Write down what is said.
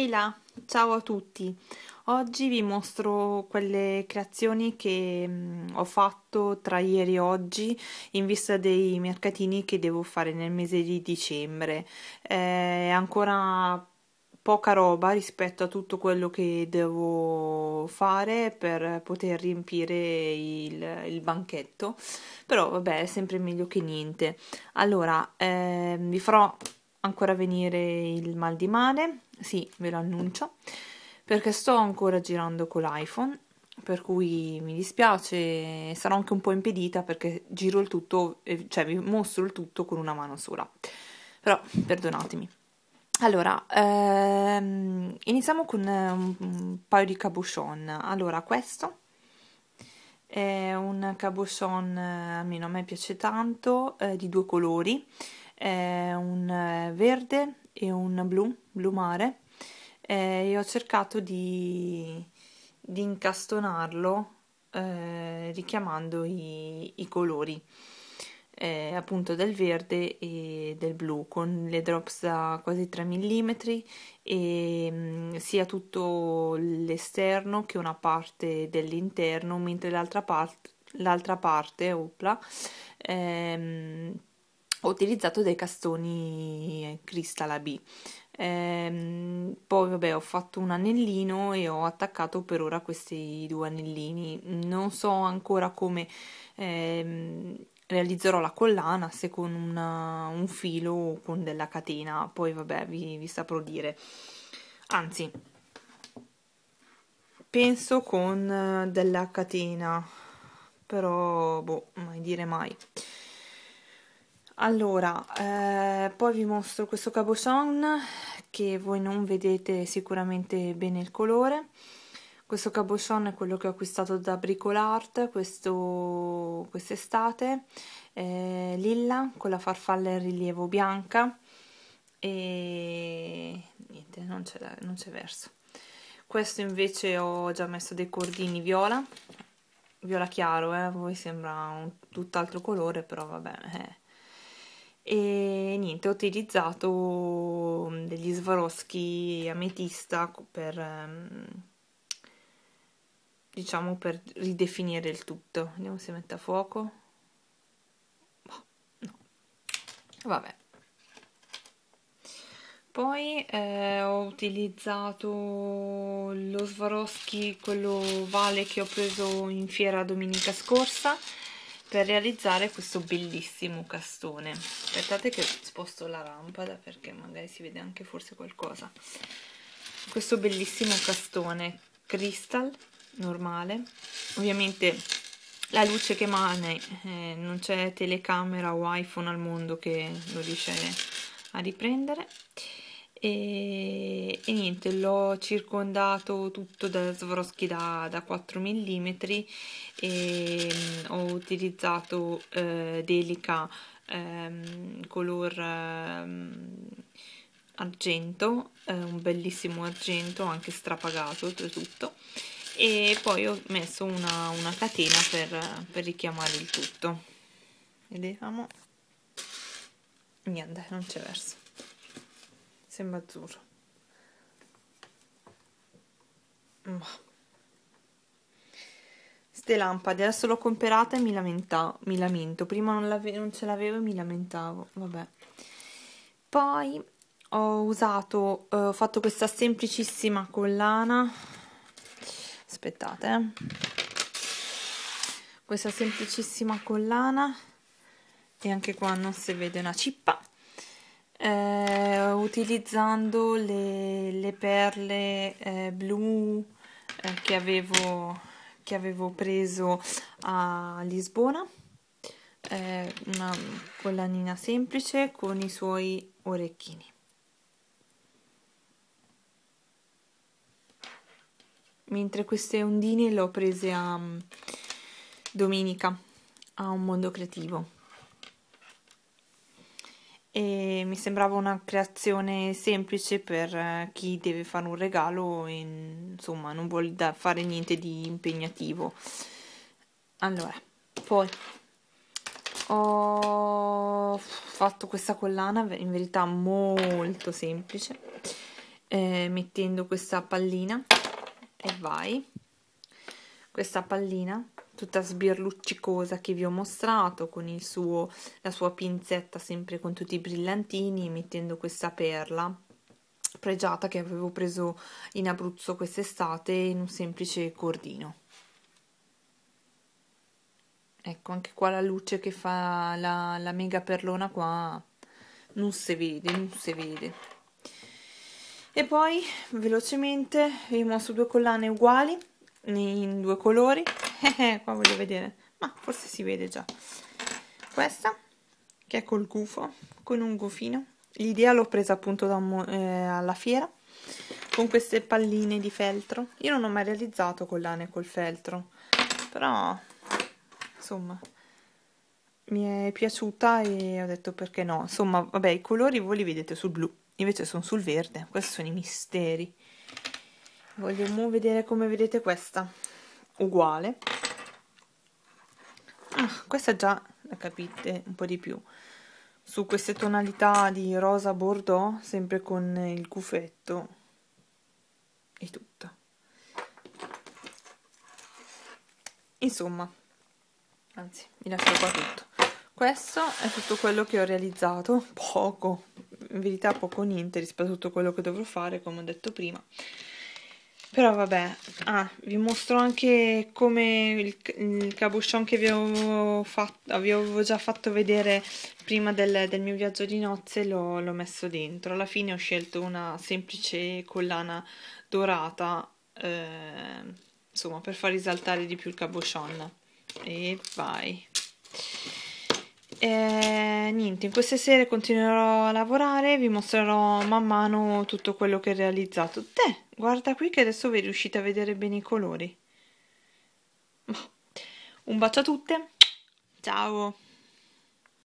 E là, ciao a tutti! Oggi vi mostro quelle creazioni che mm, ho fatto tra ieri e oggi in vista dei mercatini che devo fare nel mese di dicembre. Eh, è ancora poca roba rispetto a tutto quello che devo fare per poter riempire il, il banchetto, però vabbè è sempre meglio che niente. Allora, eh, vi farò ancora venire il mal di mare, sì, ve lo annuncio, perché sto ancora girando con l'iPhone, per cui mi dispiace, sarò anche un po' impedita perché giro il tutto, eh, cioè vi mostro il tutto con una mano sola. Però perdonatemi. Allora, ehm, iniziamo con eh, un, paio di cabochon. Allora, questo è un cabochon, eh, almeno a me piace tanto, eh, di due colori è un eh, verde e un blu, blu mare, e ho cercato di, di incastonarlo eh, richiamando i, i colori. Eh, appunto del verde e del blu con le drops da quasi 3 mm e sia tutto l'esterno che una parte dell'interno mentre l'altra parte l'altra parte opla ehm, ho utilizzato dei castoni cristalla B. Ehm, poi vabbè ho fatto un anellino e ho attaccato per ora questi due anellini. Non so ancora come ehm, realizzerò la collana, se con una, un filo o con della catena, poi vabbè vi, vi saprò dire. Anzi, penso con eh, della catena, però boh, mai dire mai. Allora, eh, poi vi mostro questo cabochon che voi non vedete sicuramente bene il colore. Questo cabochon è quello che ho acquistato da Bricolart quest'estate, eh, lilla con la farfalla in rilievo bianca e niente, non c'è verso. Questo invece ho già messo dei cordini viola, viola chiaro, eh? a voi sembra un tutt'altro colore, però vabbè, eh e niente ho utilizzato mm, degli Swarovski ametista per ehm, diciamo per ridefinire il tutto vediamo se mette a fuoco boh, no vabbè poi eh, ho utilizzato lo Swarovski quello vale che ho preso in fiera domenica scorsa per realizzare questo bellissimo castone aspettate che sposto la lampada perché magari si vede anche forse qualcosa questo bellissimo castone crystal normale ovviamente la luce che emane eh, non c'è telecamera o iphone al mondo che lo riesce a riprendere e, e, niente l'ho circondato tutto da Swarovski da, da 4 mm e ho utilizzato eh, Delica ehm, color ehm, argento eh, un bellissimo argento anche strapagato oltretutto e poi ho messo una, una catena per, per richiamare il tutto vediamo niente non c'è verso sembra azzurro boh. Ste lampade, adesso l'ho comprata e mi, lamenta, mi lamento. Prima non, non ce l'avevo e mi lamentavo. Vabbè. Poi ho usato, eh, ho fatto questa semplicissima collana. Aspettate. Eh. Questa semplicissima collana. E anche qua non si vede una cippa eh, utilizzando le, le perle eh, blu eh, che, avevo, che avevo preso a Lisbona eh, una collanina semplice con i suoi orecchini mentre queste ondine le ho prese a mm, domenica a un mondo creativo e mi sembrava una creazione semplice per eh, chi deve fare un regalo e insomma non vuole fare niente di impegnativo. Allora, poi ho fatto questa collana in verità molto semplice eh, mettendo questa pallina e vai questa pallina tutta sbirluccicosa che vi ho mostrato con il suo, la sua pinzetta sempre con tutti i brillantini mettendo questa perla pregiata che avevo preso in Abruzzo quest'estate in un semplice cordino ecco anche qua la luce che fa la, la mega perlona qua non si vede non si vede e poi velocemente vi mostro due collane uguali in due colori eh, qua voglio vedere, ma forse si vede già. Questa, che è col gufo, con un gufino. L'idea l'ho presa appunto un, eh, alla fiera, con queste palline di feltro. Io non ho mai realizzato collane col feltro, però insomma mi è piaciuta e ho detto perché no. Insomma, vabbè, i colori voi li vedete sul blu, invece sono sul verde, questi sono i misteri. Vogliamo vedere come vedete questa uguale ah, questa già la capite un po' di più su queste tonalità di rosa bordeaux sempre con il cuffetto e tutto insomma anzi vi lascio qua tutto questo è tutto quello che ho realizzato poco in verità poco niente rispetto a tutto quello che dovrò fare come ho detto prima però vabbè ah, vi mostro anche come il, il cabochon che vi avevo, fatto, vi avevo, già fatto vedere prima del, del mio viaggio di nozze l'ho messo dentro alla fine ho scelto una semplice collana dorata eh, insomma per far risaltare di più il cabochon e vai e niente, in queste sere continuerò a lavorare, vi mostrerò man mano tutto quello che ho realizzato. Te, guarda qui che adesso vi riuscite a vedere bene i colori. Un bacio a tutte, ciao!